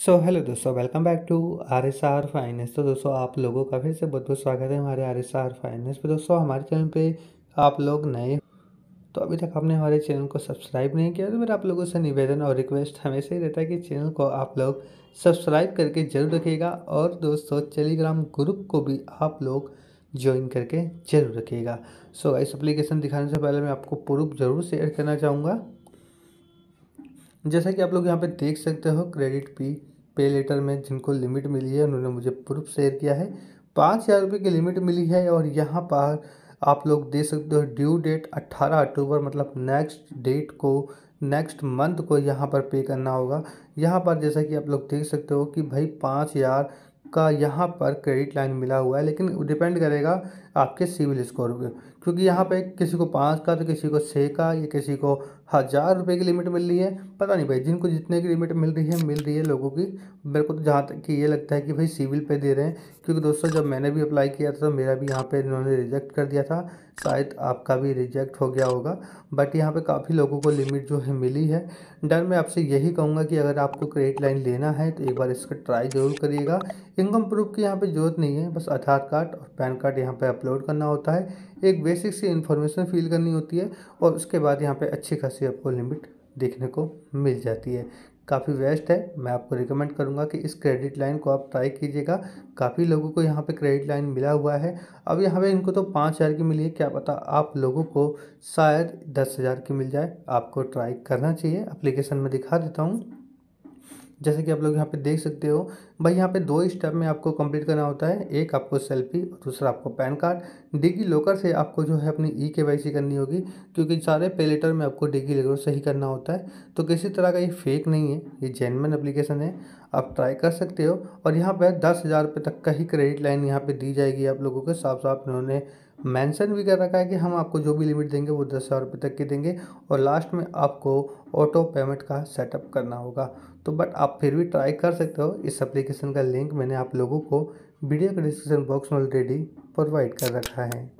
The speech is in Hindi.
सो हेलो दोस्तों welcome back to R S R finance तो दोस्तों आप लोगों का फिर से बहुत बहुत स्वागत है हमारे आर एस आर फाइनेंस पर दोस्तों हमारे चैनल पे आप लोग नए तो अभी तक आपने हमारे चैनल को सब्सक्राइब नहीं किया तो मेरा आप लोगों से निवेदन और रिक्वेस्ट हमेशा ही रहता है कि चैनल को आप लोग सब्सक्राइब करके जरूर रखिएगा और दोस्तों टेलीग्राम ग्रुप को भी आप लोग ज्वाइन करके जरूर रखिएगा सो so, इस एप्लीकेशन दिखाने से पहले मैं आपको प्रूफ ज़रूर शेयर करना चाहूँगा जैसा कि आप लोग यहाँ पे देख सकते हो क्रेडिट पी पे लेटर में जिनको लिमिट मिली है उन्होंने मुझे प्रूफ शेयर किया है पाँच हज़ार रुपये की लिमिट मिली है और यहाँ पर आप लोग दे सकते हो ड्यू डेट अट्ठारह अक्टूबर मतलब नेक्स्ट डेट को नेक्स्ट मंथ को यहाँ पर पे करना होगा यहाँ पर जैसा कि आप लोग देख सकते हो कि भाई पाँच हज़ार का यहाँ पर क्रेडिट लाइन मिला हुआ है लेकिन डिपेंड करेगा आपके सिविल स्कोर पे क्योंकि यहाँ पे किसी को पाँच का तो किसी को छः का या किसी को हज़ार रुपये की लिमिट मिल रही है पता नहीं भाई जिनको जितने की लिमिट मिल रही है मिल रही है लोगों की मेरे को तो जहाँ तक कि ये लगता है कि भाई सिविल पे दे रहे हैं क्योंकि दोस्तों जब मैंने भी अप्लाई किया था तो मेरा भी यहाँ पे इन्होंने रिजेक्ट कर दिया था शायद आपका भी रिजेक्ट हो गया होगा बट यहाँ पर काफ़ी लोगों को लिमिट जो है मिली है डर मैं आपसे यही कहूँगा कि अगर आपको क्रेडिट लाइन लेना है तो एक बार इसका ट्राई ज़रूर करिएगा इनकम प्रूफ की यहाँ पर ज़रूरत नहीं है बस आधार कार्ड और पैन कार्ड यहाँ पर अपलोड करना होता है एक बेसिक सी इन्फॉर्मेशन फील करनी होती है और उसके बाद यहाँ पे अच्छी खासी आपको लिमिट देखने को मिल जाती है काफ़ी वेस्ट है मैं आपको रिकमेंड करूँगा कि इस क्रेडिट लाइन को आप ट्राई कीजिएगा काफ़ी लोगों को यहाँ पे क्रेडिट लाइन मिला हुआ है अब यहाँ पे इनको तो पाँच हज़ार की मिली है क्या पता आप लोगों को शायद दस हज़ार की मिल जाए आपको ट्राई करना चाहिए अप्लीकेशन में दिखा देता हूँ जैसे कि आप लोग यहाँ पे देख सकते हो भाई यहाँ पे दो स्टेप में आपको कंप्लीट करना होता है एक आपको सेल्फी और दूसरा आपको पैन कार्ड डिग्री लॉकर से आपको जो है अपनी ई के वाई सी करनी होगी क्योंकि सारे पे लेटर में आपको डिग्री लॉकर सही करना होता है तो किसी तरह का ये फेक नहीं है ये जेनवन अप्लीकेशन है आप ट्राई कर सकते हो और यहाँ पर दस हज़ार रुपये तक का ही क्रेडिट लाइन यहाँ पर दी जाएगी आप लोगों के साफ साफ उन्होंने मेंशन भी कर रखा है कि हम आपको जो भी लिमिट देंगे वो दस हज़ार रुपये तक की देंगे और लास्ट में आपको ऑटो पेमेंट का सेटअप करना होगा तो बट आप फिर भी ट्राई कर सकते हो इस एप्लीकेशन का लिंक मैंने आप लोगों को वीडियो के डिस्क्रिप्शन बॉक्स में ऑलरेडी प्रोवाइड कर रखा है